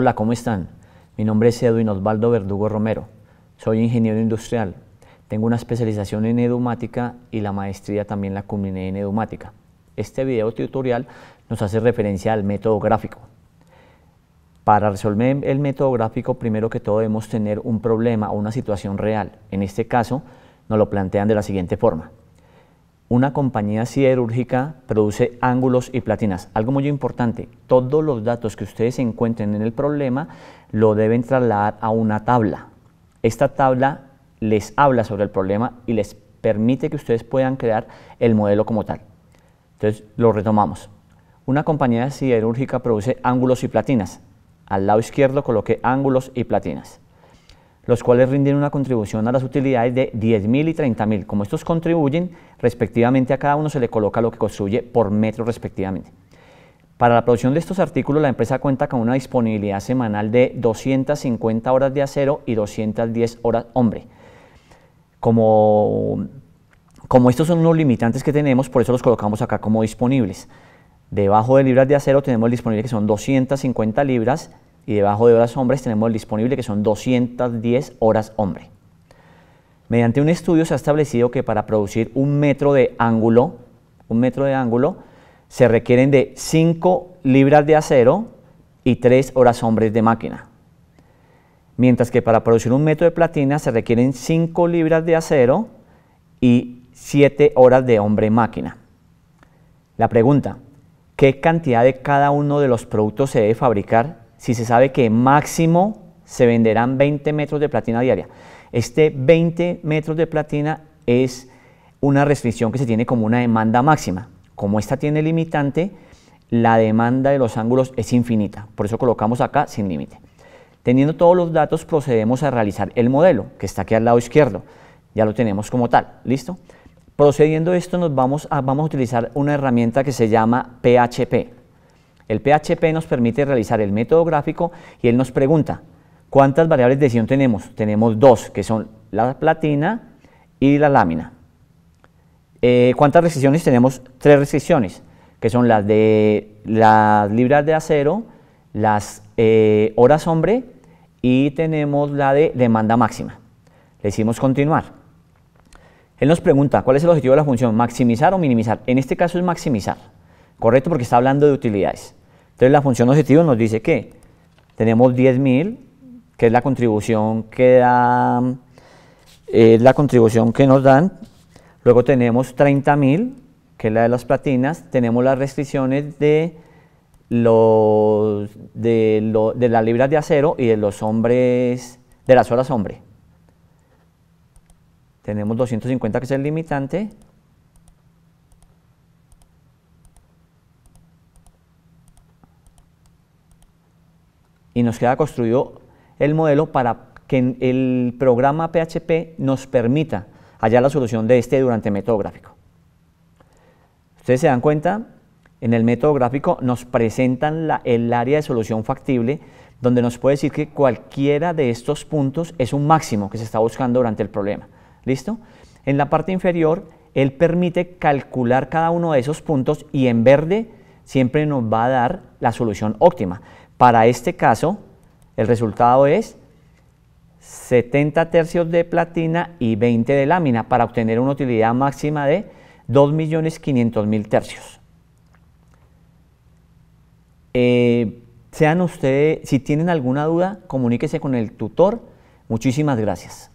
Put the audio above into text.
Hola, ¿cómo están? Mi nombre es Edwin Osvaldo Verdugo Romero. Soy ingeniero industrial. Tengo una especialización en edumática y la maestría también la culminé en edumática. Este video tutorial nos hace referencia al método gráfico. Para resolver el método gráfico, primero que todo debemos tener un problema o una situación real. En este caso, nos lo plantean de la siguiente forma una compañía siderúrgica produce ángulos y platinas. Algo muy importante, todos los datos que ustedes encuentren en el problema lo deben trasladar a una tabla. Esta tabla les habla sobre el problema y les permite que ustedes puedan crear el modelo como tal. Entonces, lo retomamos. Una compañía siderúrgica produce ángulos y platinas. Al lado izquierdo coloqué ángulos y platinas los cuales rinden una contribución a las utilidades de 10.000 y 30.000. Como estos contribuyen, respectivamente a cada uno se le coloca lo que construye por metro respectivamente. Para la producción de estos artículos, la empresa cuenta con una disponibilidad semanal de 250 horas de acero y 210 horas hombre. Como, como estos son unos limitantes que tenemos, por eso los colocamos acá como disponibles. Debajo de libras de acero tenemos el disponible que son 250 libras y debajo de horas hombres tenemos el disponible que son 210 horas hombre. Mediante un estudio se ha establecido que para producir un metro de ángulo, un metro de ángulo, se requieren de 5 libras de acero y 3 horas hombres de máquina. Mientras que para producir un metro de platina se requieren 5 libras de acero y 7 horas de hombre-máquina. La pregunta, ¿qué cantidad de cada uno de los productos se debe fabricar si se sabe que máximo se venderán 20 metros de platina diaria. Este 20 metros de platina es una restricción que se tiene como una demanda máxima. Como esta tiene limitante, la demanda de los ángulos es infinita. Por eso colocamos acá sin límite. Teniendo todos los datos, procedemos a realizar el modelo, que está aquí al lado izquierdo. Ya lo tenemos como tal, ¿listo? Procediendo a esto, nos vamos a, vamos a utilizar una herramienta que se llama PHP. El PHP nos permite realizar el método gráfico y él nos pregunta, ¿cuántas variables de decisión tenemos? Tenemos dos, que son la platina y la lámina. Eh, ¿Cuántas restricciones tenemos? Tres restricciones, que son las de las libras de acero, las eh, horas hombre y tenemos la de demanda máxima. Le decimos continuar. Él nos pregunta, ¿cuál es el objetivo de la función? ¿Maximizar o minimizar? En este caso es maximizar, ¿correcto? Porque está hablando de utilidades. Entonces la función objetivo nos dice que tenemos 10.000, que es la contribución que da, la contribución que nos dan. Luego tenemos 30.000, que es la de las platinas. Tenemos las restricciones de, los, de, las libras de acero y de los hombres, de las horas hombre. Tenemos 250 que es el limitante, y queda construido el modelo para que el programa PHP nos permita hallar la solución de este durante método gráfico. Ustedes se dan cuenta, en el método gráfico nos presentan el área de solución factible, donde nos puede decir que cualquiera de estos puntos es un máximo que se está buscando durante el problema. ¿Listo? En la parte inferior, él permite calcular cada uno de esos puntos y en verde siempre nos va a dar la solución óptima. Para este caso, el resultado es 70 tercios de platina y 20 de lámina para obtener una utilidad máxima de 2.500.000 tercios. Eh, sean ustedes, si tienen alguna duda, comuníquese con el tutor. Muchísimas gracias.